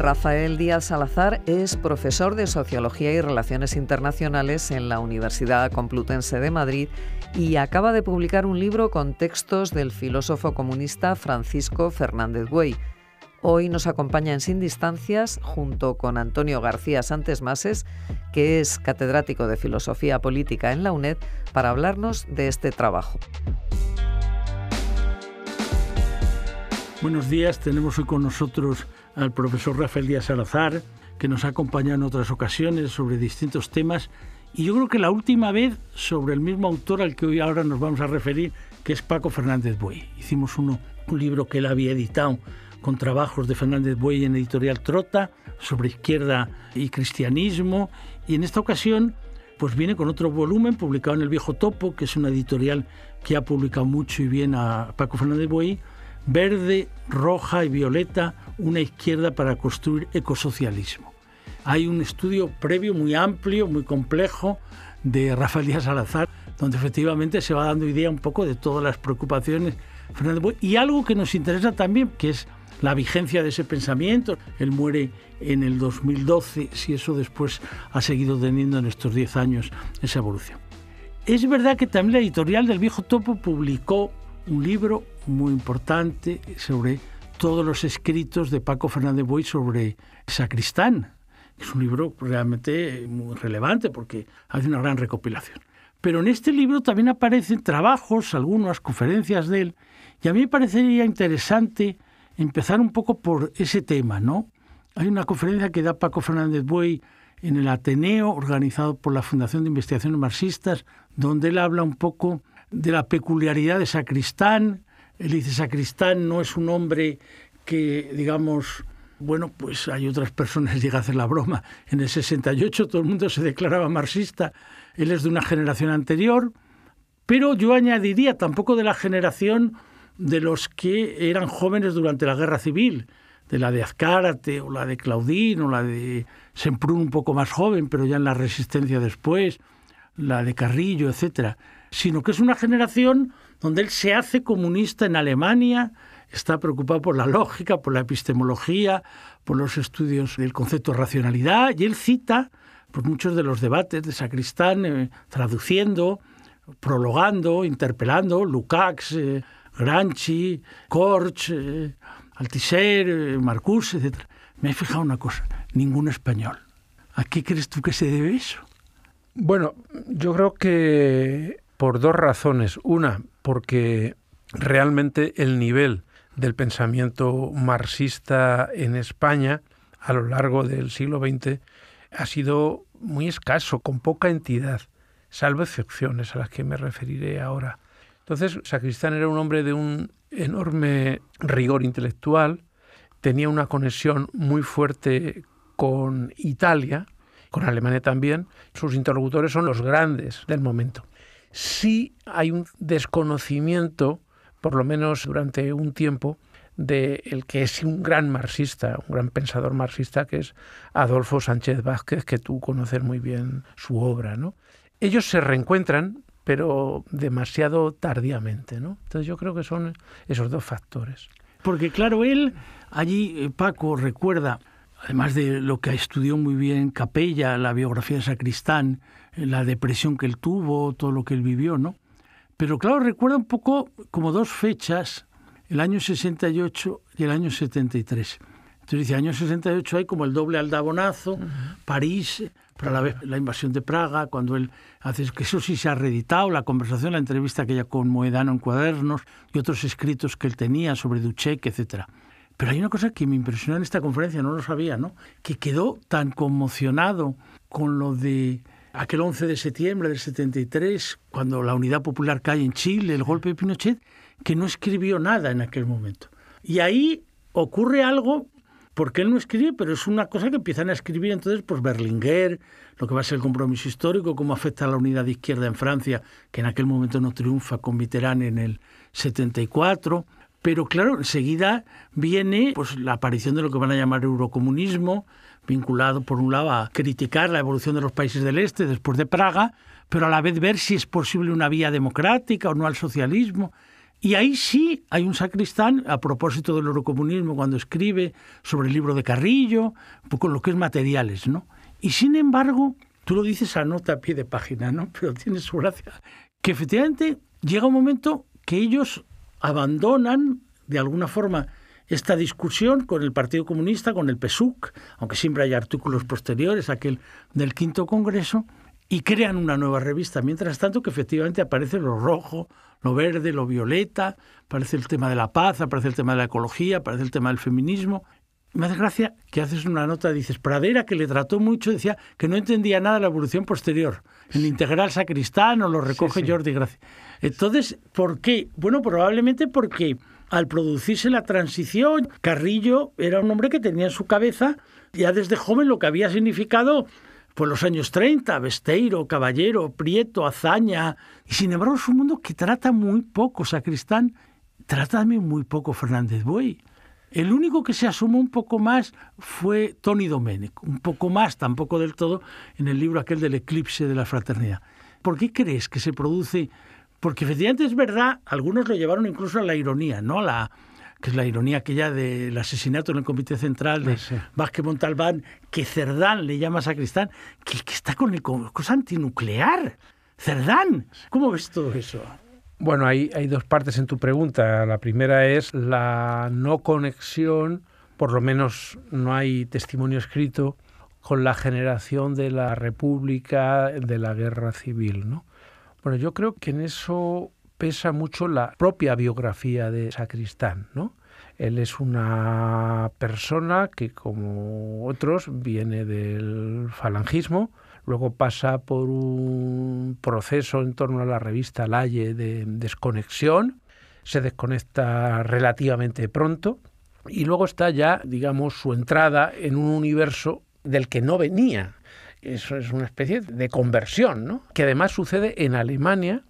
Rafael Díaz Salazar es profesor de Sociología y Relaciones Internacionales en la Universidad Complutense de Madrid y acaba de publicar un libro con textos del filósofo comunista Francisco Fernández Buey. Hoy nos acompaña en Sin Distancias junto con Antonio García Santes Mases, que es catedrático de Filosofía Política en la UNED, para hablarnos de este trabajo. Buenos días, tenemos hoy con nosotros al profesor Rafael Díaz Salazar, que nos ha acompañado en otras ocasiones sobre distintos temas, y yo creo que la última vez sobre el mismo autor al que hoy ahora nos vamos a referir, que es Paco Fernández Buey. Hicimos uno, un libro que él había editado con trabajos de Fernández Buey en Editorial Trota sobre izquierda y cristianismo, y en esta ocasión pues viene con otro volumen publicado en El Viejo Topo, que es una editorial que ha publicado mucho y bien a Paco Fernández Buey, verde, roja y violeta, una izquierda para construir ecosocialismo. Hay un estudio previo muy amplio, muy complejo, de Rafael Díaz Salazar, donde efectivamente se va dando idea un poco de todas las preocupaciones. Y algo que nos interesa también, que es la vigencia de ese pensamiento. Él muere en el 2012, si eso después ha seguido teniendo en estos 10 años esa evolución. Es verdad que también la editorial del Viejo Topo publicó un libro muy importante sobre todos los escritos de Paco Fernández Boy sobre Sacristán. Es un libro realmente muy relevante porque hace una gran recopilación. Pero en este libro también aparecen trabajos, algunas conferencias de él, y a mí me parecería interesante empezar un poco por ese tema, ¿no? Hay una conferencia que da Paco Fernández Buey en el Ateneo, organizado por la Fundación de Investigaciones Marxistas, donde él habla un poco de la peculiaridad de Sacristán. Él dice, Sacristán no es un hombre que, digamos, bueno, pues hay otras personas llega a hacer la broma. En el 68 todo el mundo se declaraba marxista. Él es de una generación anterior, pero yo añadiría tampoco de la generación de los que eran jóvenes durante la guerra civil, de la de Azcárate o la de Claudín o la de Semprún un poco más joven, pero ya en la resistencia después, la de Carrillo, etcétera sino que es una generación donde él se hace comunista en Alemania, está preocupado por la lógica, por la epistemología, por los estudios del concepto de racionalidad, y él cita por pues, muchos de los debates de Sacristán, eh, traduciendo, prologando, interpelando, Lukács, Granchi, eh, Gramsci, Korch, eh, Altiser, Marcuse, etc. Me he fijado una cosa, ningún español. ¿A qué crees tú que se debe eso? Bueno, yo creo que por dos razones. Una, porque realmente el nivel del pensamiento marxista en España a lo largo del siglo XX ha sido muy escaso, con poca entidad, salvo excepciones a las que me referiré ahora. Entonces, Sacristán era un hombre de un enorme rigor intelectual, tenía una conexión muy fuerte con Italia, con Alemania también. Sus interlocutores son los grandes del momento sí hay un desconocimiento, por lo menos durante un tiempo, de el que es un gran marxista, un gran pensador marxista, que es Adolfo Sánchez Vázquez, que tú conoces muy bien su obra. ¿no? Ellos se reencuentran, pero demasiado tardíamente. Entonces yo creo que son esos dos factores. Porque claro, él allí, eh, Paco, recuerda, además de lo que estudió muy bien Capella, la biografía de Sacristán, la depresión que él tuvo, todo lo que él vivió, ¿no? Pero claro, recuerda un poco como dos fechas, el año 68 y el año 73. Entonces dice, año 68 hay como el doble aldabonazo, París, pero la vez la invasión de Praga, cuando él hace que eso sí se ha reeditado, la conversación, la entrevista que con Moedano en cuadernos y otros escritos que él tenía sobre Duchek, etcétera. Pero hay una cosa que me impresionó en esta conferencia, no lo sabía, ¿no? Que quedó tan conmocionado con lo de aquel 11 de septiembre del 73, cuando la Unidad Popular cae en Chile, el golpe de Pinochet, que no escribió nada en aquel momento. Y ahí ocurre algo, porque él no escribe, pero es una cosa que empiezan a escribir entonces, pues Berlinguer, lo que va a ser el compromiso histórico, cómo afecta a la unidad de izquierda en Francia, que en aquel momento no triunfa con Mitterrand en el 74 pero claro, enseguida viene pues, la aparición de lo que van a llamar eurocomunismo, vinculado por un lado a criticar la evolución de los países del Este después de Praga, pero a la vez ver si es posible una vía democrática o no al socialismo. Y ahí sí hay un sacristán, a propósito del eurocomunismo, cuando escribe sobre el libro de Carrillo, pues, con lo que es materiales, ¿no? Y sin embargo, tú lo dices a nota a pie de página, ¿no? Pero tiene su gracia. Que efectivamente llega un momento que ellos abandonan de alguna forma esta discusión con el Partido Comunista, con el PSUC, aunque siempre hay artículos posteriores, aquel del quinto Congreso, y crean una nueva revista. Mientras tanto, que efectivamente aparece lo rojo, lo verde, lo violeta, aparece el tema de la paz, aparece el tema de la ecología, aparece el tema del feminismo, me hace gracia que haces una nota, dices, Pradera, que le trató mucho, decía que no entendía nada de la evolución posterior. El integral Sacristán o lo recoge Jordi Gracia. Entonces, ¿por qué? Bueno, probablemente porque al producirse la transición, Carrillo era un hombre que tenía en su cabeza ya desde joven lo que había significado por pues, los años 30, vesteiro, Caballero, Prieto, Azaña, y sin embargo es un mundo que trata muy poco, Sacristán, trata también muy poco Fernández Buey. El único que se asomó un poco más fue Tony Domenico, un poco más, tampoco del todo, en el libro aquel del eclipse de la fraternidad. ¿Por qué crees que se produce? Porque efectivamente es verdad, algunos lo llevaron incluso a la ironía, ¿no? la, que es la ironía aquella del asesinato en el Comité Central de ah, Vázquez Montalbán, que Cerdán le llama Sacristán, que, que está con el cosa antinuclear. Cerdán, ¿cómo ves todo eso? Bueno, hay, dos partes en tu pregunta. La primera es la no conexión, por lo menos no hay testimonio escrito, con la generación de la República, de la Guerra Civil. ¿no? Bueno, yo creo que en eso pesa mucho la propia biografía de Sacristán. ¿no? Él es una persona que, como otros, viene del falangismo, luego pasa por un proceso en torno a la revista Laye de desconexión, se desconecta relativamente pronto y luego está ya, digamos, su entrada en un universo del que no venía. Eso es una especie de conversión, ¿no? Que además sucede en Alemania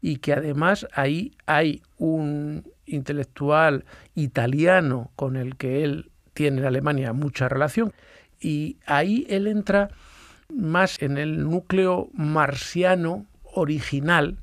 y que además ahí hay un intelectual italiano con el que él tiene en Alemania mucha relación y ahí él entra más en el núcleo marciano original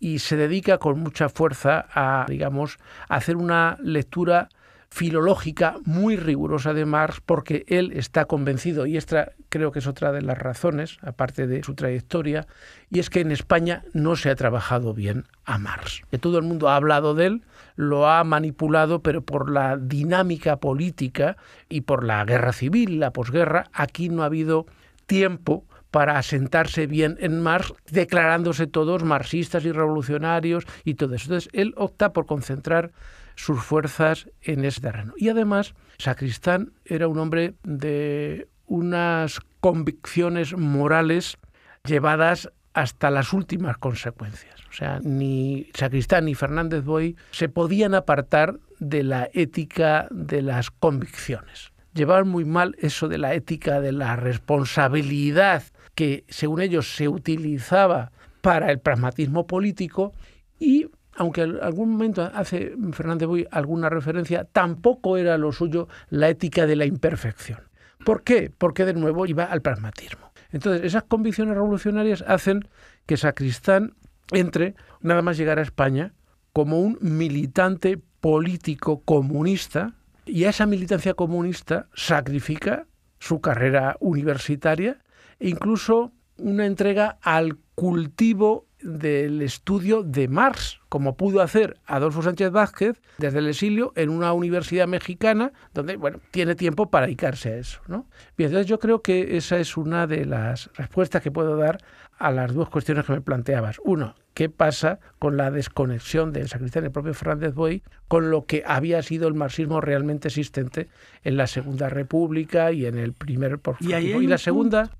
y se dedica con mucha fuerza a, digamos, hacer una lectura filológica muy rigurosa de Marx porque él está convencido y esta creo que es otra de las razones, aparte de su trayectoria, y es que en España no se ha trabajado bien a Marx. Que todo el mundo ha hablado de él, lo ha manipulado, pero por la dinámica política y por la guerra civil, la posguerra, aquí no ha habido tiempo para asentarse bien en Marx, declarándose todos marxistas y revolucionarios y todo eso. Entonces, él opta por concentrar sus fuerzas en ese terreno. Y además, Sacristán era un hombre de unas convicciones morales llevadas hasta las últimas consecuencias. O sea, ni Sacristán ni Fernández Boy se podían apartar de la ética de las convicciones llevaban muy mal eso de la ética, de la responsabilidad que según ellos se utilizaba para el pragmatismo político y aunque en algún momento hace Fernández Buy alguna referencia, tampoco era lo suyo la ética de la imperfección. ¿Por qué? Porque de nuevo iba al pragmatismo. Entonces, esas convicciones revolucionarias hacen que Sacristán entre, nada más llegar a España, como un militante político comunista, y a esa militancia comunista sacrifica su carrera universitaria e incluso una entrega al cultivo del estudio de Marx, como pudo hacer Adolfo Sánchez Vázquez desde el exilio en una universidad mexicana, donde bueno, tiene tiempo para dedicarse a eso. ¿no? yo creo que esa es una de las respuestas que puedo dar a las dos cuestiones que me planteabas. Uno, ¿qué pasa con la desconexión del sacristán el propio Fernández Boy con lo que había sido el marxismo realmente existente en la Segunda República y en el primer Y, y la segunda,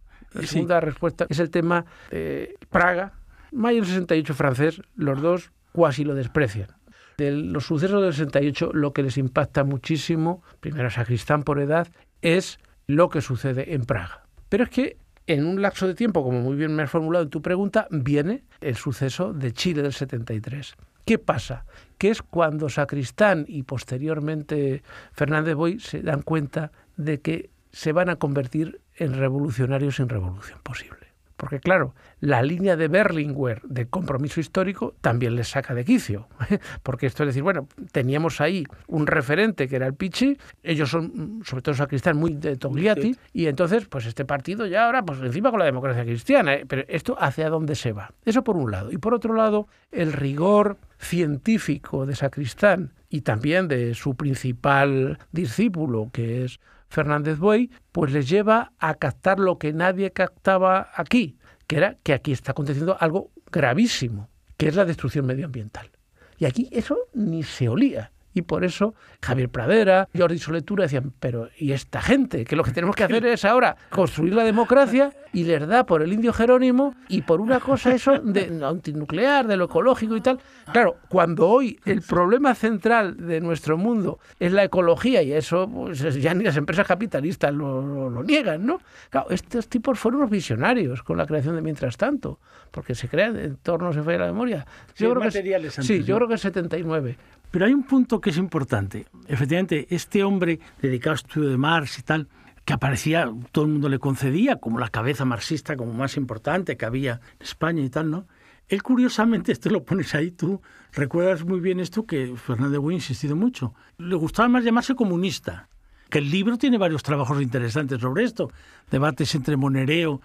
segunda respuesta es el tema de Praga. Mayo 68 francés, los dos cuasi lo desprecian. De los sucesos del 68, lo que les impacta muchísimo, primero Sacristán por edad, es lo que sucede en Praga. Pero es que en un lapso de tiempo, como muy bien me has formulado en tu pregunta, viene el suceso de Chile del 73. ¿Qué pasa? Que es cuando Sacristán y posteriormente Fernández Boy se dan cuenta de que se van a convertir en revolucionarios sin revolución posible. Porque claro, la línea de Berlinguer de compromiso histórico también les saca de quicio. Porque esto es decir, bueno, teníamos ahí un referente que era el Pichi, ellos son, sobre todo sacristán, muy de Togliatti, y entonces, pues este partido ya ahora, pues encima con la democracia cristiana. ¿eh? Pero esto hacia dónde se va. Eso por un lado. Y por otro lado, el rigor científico de sacristán y también de su principal discípulo, que es Fernández Boy pues les lleva a captar lo que nadie captaba aquí, que era que aquí está aconteciendo algo gravísimo, que es la destrucción medioambiental. Y aquí eso ni se olía. Y por eso Javier Pradera, Jordi Soletura decían, pero ¿y esta gente? Que lo que tenemos que hacer es ahora construir la democracia y les da por el indio Jerónimo y por una cosa eso de antinuclear, de lo ecológico y tal. Claro, cuando hoy el problema central de nuestro mundo es la ecología y eso pues, ya ni las empresas capitalistas lo, niegan, ¿no? Claro, estos tipos fueron los visionarios con la creación de Mientras Tanto, porque se crean entornos, se falla la memoria. Yo creo que, sí, yo creo que es 79. Pero hay un punto que es importante. Efectivamente, este hombre dedicado al estudio de Marx y tal, que aparecía, todo el mundo le concedía como la cabeza marxista, como más importante que había en España y tal, ¿no? Él curiosamente, esto lo pones ahí tú, recuerdas muy bien esto que Fernández Güey ha insistido mucho. Le gustaba más llamarse comunista, que el libro tiene varios trabajos interesantes sobre esto, debates entre Monereo,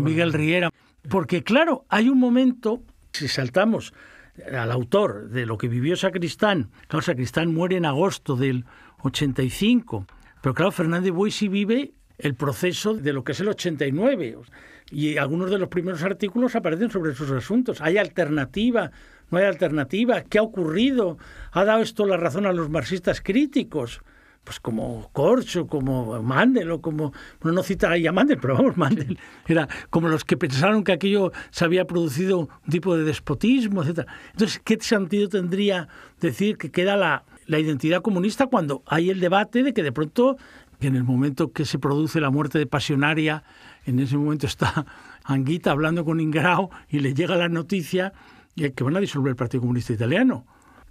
Miguel Riera, porque claro, hay un momento, si saltamos al autor de lo que vivió Sacristán. Claro, Sacristán muere en agosto del 85, pero claro, Fernández Buey sí vive el proceso de lo que es el 89 y algunos de los primeros artículos aparecen sobre esos asuntos. ¿Hay alternativa? ¿No hay alternativa? ¿Qué ha ocurrido? ¿Ha dado esto la razón a los marxistas críticos? pues como Corcho, como Mandel, o como, bueno, no cita a Mandel, pero vamos, Mandel, era como los que pensaron que aquello se había producido un tipo de despotismo, etc. Entonces, ¿qué sentido tendría decir que queda la, la identidad comunista cuando hay el debate de que de pronto, en el momento que se produce la muerte de Pasionaria, en ese momento está Anguita hablando con Ingrao y le llega la noticia eh, que van a disolver el Partido Comunista Italiano?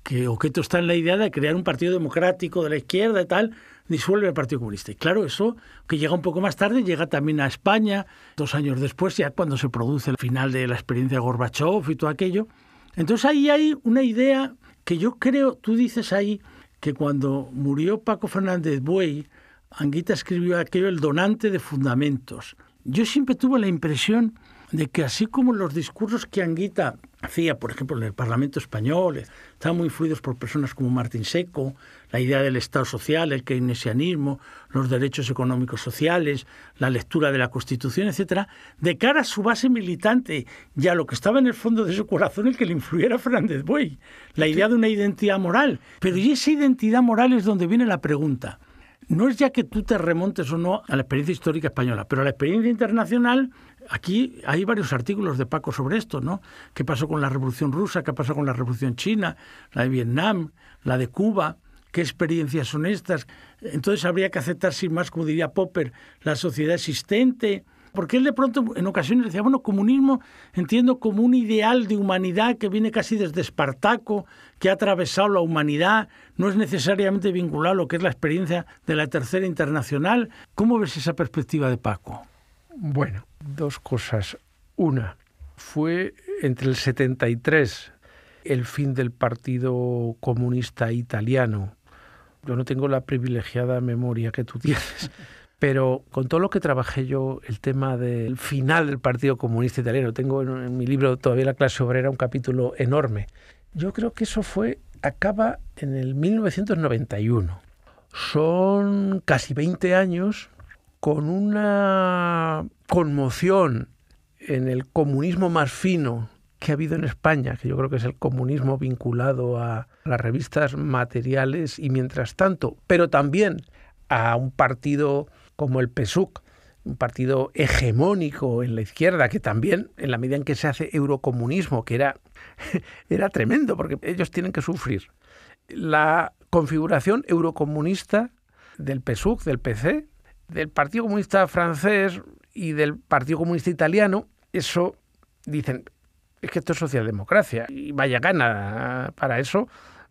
que Oqueto está en la idea de crear un partido democrático de la izquierda y tal, disuelve el Partido Comunista. Y claro, eso que llega un poco más tarde, llega también a España, dos años después, ya cuando se produce el final de la experiencia de Gorbachev y todo aquello. Entonces ahí hay una idea que yo creo, tú dices ahí, que cuando murió Paco Fernández Buey, Anguita escribió aquello el donante de fundamentos. Yo siempre tuve la impresión de que así como los discursos que Anguita por ejemplo, en el Parlamento español, eh, estaban muy influidos por personas como Martín Seco, la idea del Estado social, el keynesianismo, los derechos económicos sociales, la lectura de la Constitución, etcétera, de cara a su base militante ya lo que estaba en el fondo de su corazón el que le influyera Fernández Buey, la idea de una identidad moral. Pero y esa identidad moral es donde viene la pregunta. No es ya que tú te remontes o no a la experiencia histórica española, pero a la experiencia internacional Aquí hay varios artículos de Paco sobre esto, ¿no? ¿Qué pasó con la Revolución Rusa? ¿Qué pasó con la Revolución China? ¿La de Vietnam? ¿La de Cuba? ¿Qué experiencias son estas? Entonces habría que aceptar, sin más, como diría Popper, la sociedad existente. Porque él de pronto en ocasiones decía, bueno, comunismo entiendo como un ideal de humanidad que viene casi desde Espartaco, que ha atravesado la humanidad, no es necesariamente vinculado a lo que es la experiencia de la Tercera Internacional. ¿Cómo ves esa perspectiva de Paco? Bueno, dos cosas. Una, fue entre el 73 el fin del Partido Comunista Italiano. Yo no tengo la privilegiada memoria que tú tienes, pero con todo lo que trabajé yo, el tema del final del Partido Comunista Italiano, tengo en, mi libro todavía La clase obrera un capítulo enorme. Yo creo que eso fue, acaba en el 1991. Son casi 20 años con una conmoción en el comunismo más fino que ha habido en España, que yo creo que es el comunismo vinculado a las revistas materiales y mientras tanto, pero también a un partido como el PSUC, un partido hegemónico en la izquierda, que también, en la medida en que se hace eurocomunismo, que era, era tremendo, porque ellos tienen que sufrir. La configuración eurocomunista del PSUC, del PC, del Partido Comunista francés y del Partido Comunista italiano, eso dicen, es que esto es socialdemocracia y vaya gana para eso.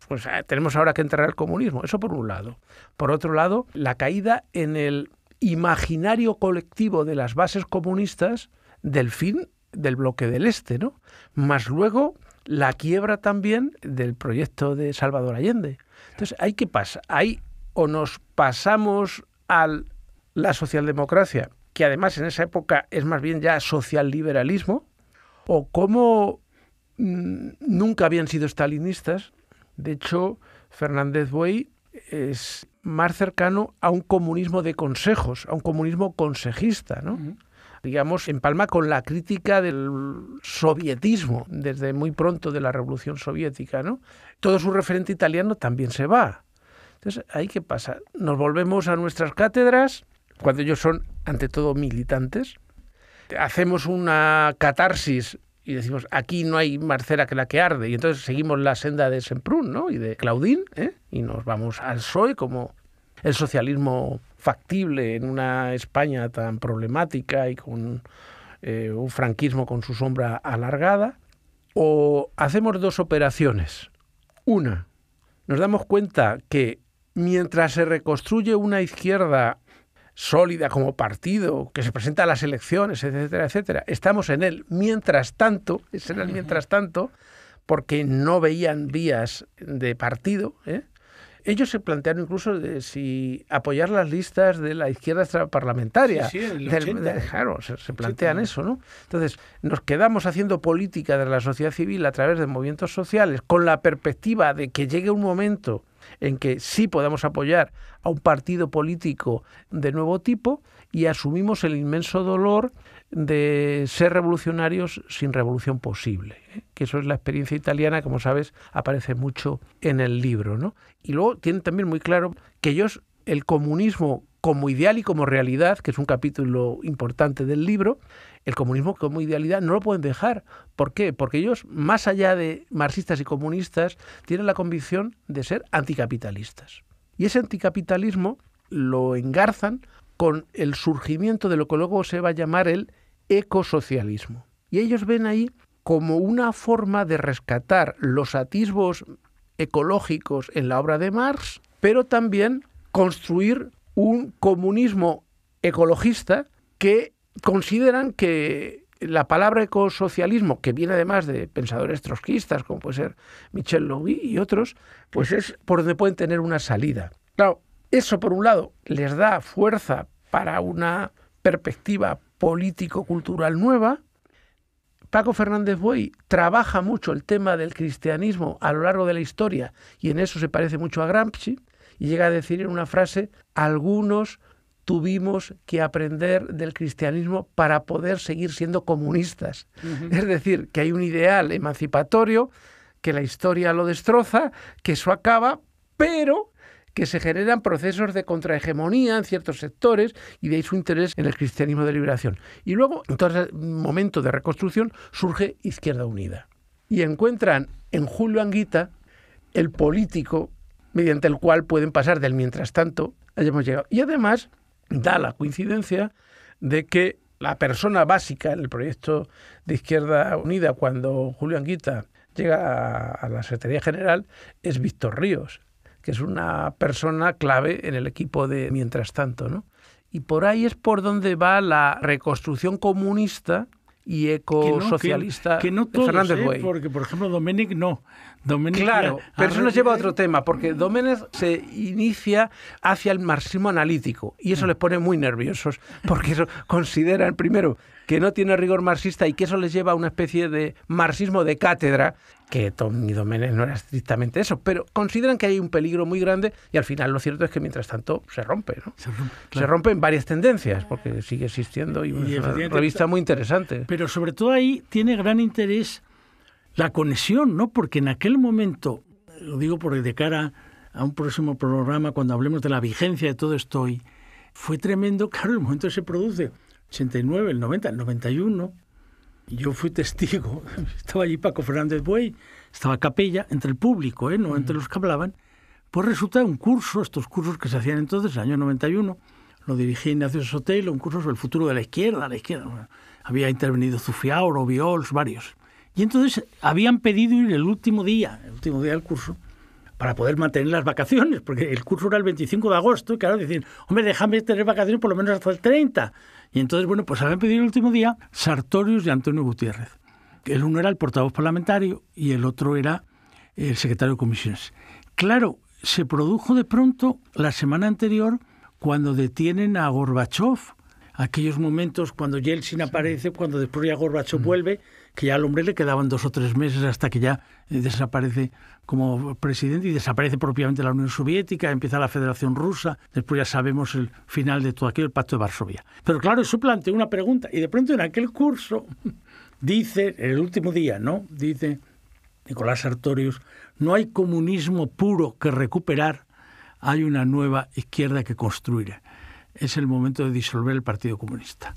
Pues ah, tenemos ahora que enterrar al comunismo, eso por un lado. Por otro lado, la caída en el imaginario colectivo de las bases comunistas del fin del bloque del Este, ¿no? Más luego la quiebra también del proyecto de Salvador Allende. Entonces, hay que pasa? Ahí o nos pasamos al la socialdemocracia, que además en esa época es más bien ya socialliberalismo, o cómo mm, nunca habían sido stalinistas. De hecho, Fernández Buey es más cercano a un comunismo de consejos, a un comunismo consejista, ¿no? Digamos, con la crítica del sovietismo desde muy pronto de la Revolución Soviética, ¿no? Todo su referente italiano también se va. Entonces, ¿ahí qué pasa? Nos volvemos a nuestras cátedras, cuando ellos son ante todo militantes. Hacemos una catarsis y decimos, aquí no hay Marcela que la que arde. Y entonces seguimos la senda de Semprún ¿no? y de Claudín ¿eh? y nos vamos al PSOE como el socialismo factible en una España tan problemática y con eh, un franquismo con su sombra alargada. O hacemos dos operaciones. Una, nos damos cuenta que mientras se reconstruye una izquierda sólida como partido, que se presenta a las elecciones, etcétera, etcétera. Estamos en él. Mientras tanto, es en mientras tanto, porque no veían vías de partido. ¿eh? Ellos se plantearon incluso si apoyar las listas de la izquierda extraparlamentaria. Eh. claro, se, plantean eso, ¿no? Entonces, nos quedamos haciendo política de la sociedad civil a través de movimientos sociales con la perspectiva de que llegue un momento en que sí podamos apoyar a un partido político de nuevo tipo y asumimos el inmenso dolor de ser revolucionarios sin revolución posible, ¿eh? que eso es la experiencia italiana, como sabes, aparece mucho en el libro. Y luego tienen también muy claro que ellos el comunismo como ideal y como realidad, que es un capítulo importante del libro, el comunismo como idealidad no lo pueden dejar. ¿Por qué? Porque ellos, más allá de marxistas y comunistas, tienen la convicción de ser anticapitalistas. Y ese anticapitalismo lo engarzan con el surgimiento de lo que luego se va a llamar el ecosocialismo. Y ellos ven ahí como una forma de rescatar los atisbos ecológicos en la obra de Marx, pero también construir un comunismo ecologista que consideran que la palabra ecosocialismo, que viene además de pensadores trotskistas, como puede ser Michel Louis y otros, pues es por donde pueden tener una salida. Claro, eso por un lado les da fuerza para una perspectiva político-cultural nueva. Paco Fernández Boy trabaja mucho el tema del cristianismo a lo largo de la historia y en eso se parece mucho a Gramsci y llega a decir en una frase, algunos tuvimos que aprender del cristianismo para poder seguir siendo comunistas. Es decir, que hay un ideal emancipatorio, que la historia lo destroza, que eso acaba, pero que se generan procesos de contrahegemonía en ciertos sectores y de ahí su interés en el cristianismo de liberación. Y luego, en todo momento de reconstrucción, surge Izquierda Unida. Y encuentran en Julio Anguita el político mediante el cual pueden pasar del mientras tanto hayamos llegado. Y además da la coincidencia de que la persona básica en el proyecto de Izquierda Unida cuando Julio Anguita llega a la Secretaría General es Víctor Ríos, que es una persona clave en el equipo de mientras tanto, Y por ahí es por donde va la reconstrucción comunista y ecosocialista que no, ¿eh? Porque, por ejemplo, Doménic no. claro, pero eso nos lleva a otro tema, porque Doménic se inicia hacia el marxismo analítico y eso mm. les pone muy nerviosos, porque eso consideran, primero, que no tiene rigor marxista y que eso les lleva a una especie de marxismo de cátedra, que Tom y no era estrictamente eso, pero consideran que hay un peligro muy grande y al final lo cierto es que mientras tanto se rompe, ¿no? Se, rompe, en rompen varias tendencias porque sigue existiendo y, es una revista muy interesante. Pero sobre todo ahí tiene gran interés la conexión, ¿no? Porque en aquel momento, lo digo porque de cara a un próximo programa, cuando hablemos de la vigencia de todo esto fue tremendo, claro, el momento se produce 89, el 90, el 91. Yo fui testigo, estaba allí Paco Fernández Buey, estaba Capella, entre el público, ¿eh? no entre los que hablaban. Pues resulta un curso, estos cursos que se hacían entonces, el año 91, lo dirigía Ignacio Sotelo, un curso sobre el futuro de la izquierda, la izquierda. Había intervenido Zufiauro, Viols, varios. Y entonces habían pedido ir el último día, el último día del curso, para poder mantener las vacaciones, porque el curso era el 25 de agosto, y claro, decían, hombre, déjame tener vacaciones por lo menos hasta el 30. Y entonces, bueno, pues habían pedido el último día Sartorius y Antonio Gutiérrez. El uno era el portavoz parlamentario y el otro era el secretario de comisiones. Claro, se produjo de pronto la semana anterior cuando detienen a Gorbachev aquellos momentos cuando Yeltsin aparece, cuando después ya Gorbachev mm. vuelve, que ya al hombre le quedaban dos o tres meses hasta que ya eh, desaparece como presidente y desaparece propiamente la Unión Soviética, empieza la Federación Rusa, después ya sabemos el final de todo aquello, el Pacto de Varsovia. Pero claro, eso planteó una pregunta y de pronto en aquel curso dice, en el último día, ¿no? Dice Nicolás Artorius, no hay comunismo puro que recuperar, hay una nueva izquierda que construir es el momento de disolver el Partido Comunista.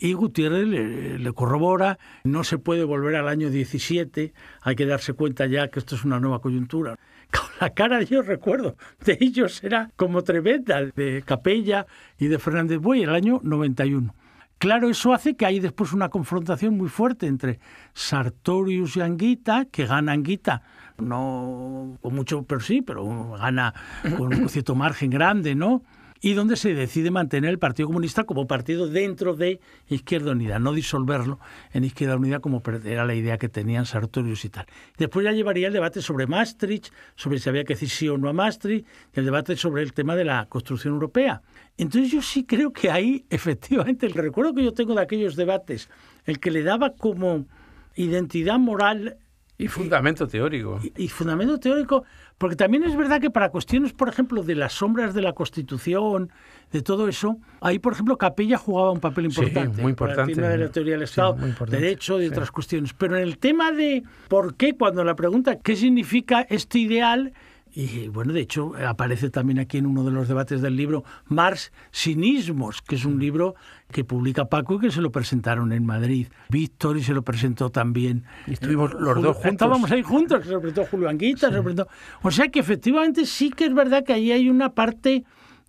Y Gutiérrez le, corrobora, no se puede volver al año 17, hay que darse cuenta ya que esto es una nueva coyuntura. Con la cara, yo recuerdo, de ellos era como tremenda, de Capella y de Fernández Buey, el año 91. Claro, eso hace que hay después una confrontación muy fuerte entre Sartorius y Anguita, que gana Anguita, no con mucho, pero sí, pero gana con un cierto margen grande, ¿no? y donde se decide mantener el Partido Comunista como partido dentro de Izquierda Unida, no disolverlo en Izquierda Unida como era la idea que tenían Sartorius y tal. Después ya llevaría el debate sobre Maastricht, sobre si había que decir sí o no a Maastricht, el debate sobre el tema de la construcción europea. Entonces yo sí creo que ahí efectivamente el recuerdo que yo tengo de aquellos debates, el que le daba como identidad moral y fundamento teórico. Y, fundamento teórico, porque también es verdad que para cuestiones, por ejemplo, de las sombras de la Constitución, de todo eso, ahí, por ejemplo, Capella jugaba un papel importante. muy importante. En el tema de la teoría del Estado, derecho y otras cuestiones. Pero en el tema de por qué, cuando la pregunta qué significa este ideal, y bueno, de hecho, aparece también aquí en uno de los debates del libro Mars Sinismos, que es un libro que publica Paco y que se lo presentaron en Madrid. Víctor y se lo presentó también. estuvimos los dos juntos. Estábamos ahí juntos, se lo presentó Julio Anguita, O sea que efectivamente sí que es verdad que ahí hay una parte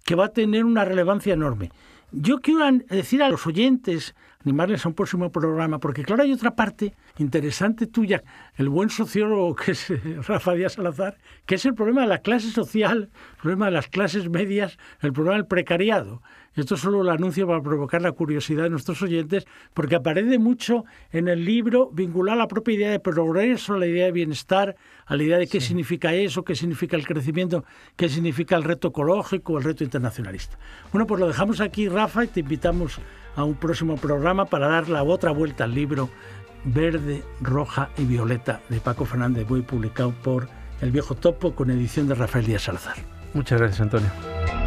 que va a tener una relevancia enorme. Yo quiero decir a los oyentes animarles a un próximo programa, porque claro, hay otra parte interesante tuya, el buen sociólogo que es eh, Rafa Díaz Salazar, que es el problema de la clase social, el problema de las clases medias, el problema del precariado. Esto solo lo anuncio para provocar la curiosidad de nuestros oyentes, porque aparece mucho en el libro vincular la propia idea de progreso, la idea de bienestar, a la idea de qué significa eso, qué significa el crecimiento, qué significa el reto ecológico, el reto internacionalista. Bueno, pues lo dejamos aquí, Rafa, y te invitamos a un próximo programa para dar la otra vuelta al libro Verde, Roja y Violeta de Paco Fernández Buey, publicado por El Viejo Topo con edición de Rafael Díaz Salazar. Muchas gracias, Antonio.